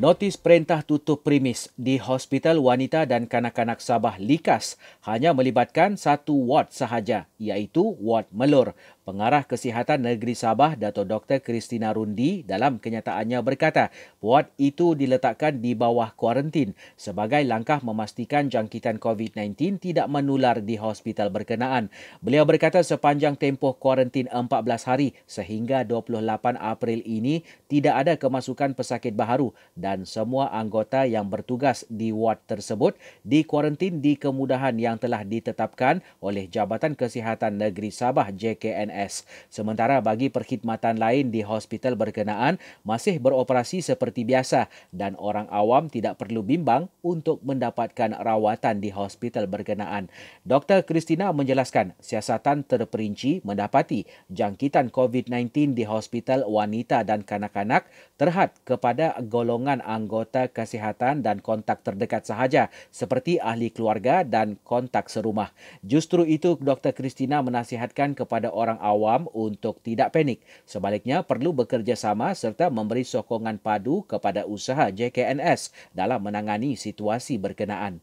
Notis perintah tutup primis di Hospital Wanita dan Kanak-kanak Sabah Likas hanya melibatkan satu ward sahaja iaitu ward Melur. Pengarah Kesihatan Negeri Sabah Dato Dr Kristina Rundi dalam kenyataannya berkata, ward itu diletakkan di bawah kuarantin sebagai langkah memastikan jangkitan COVID-19 tidak menular di hospital berkenaan. Beliau berkata sepanjang tempoh kuarantin 14 hari sehingga 28 April ini tidak ada kemasukan pesakit baharu dan dan semua anggota yang bertugas di ward tersebut dikuarantin di kemudahan yang telah ditetapkan oleh Jabatan Kesihatan Negeri Sabah JKNS. Sementara bagi perkhidmatan lain di hospital berkenaan masih beroperasi seperti biasa dan orang awam tidak perlu bimbang untuk mendapatkan rawatan di hospital berkenaan. Dr. Kristina menjelaskan siasatan terperinci mendapati jangkitan COVID-19 di hospital wanita dan kanak-kanak terhad kepada golongan golongan anggota kesihatan dan kontak terdekat sahaja seperti ahli keluarga dan kontak serumah. Justru itu Dr. Kristina menasihatkan kepada orang awam untuk tidak panik. Sebaliknya perlu bekerjasama serta memberi sokongan padu kepada usaha JKNS dalam menangani situasi berkenaan.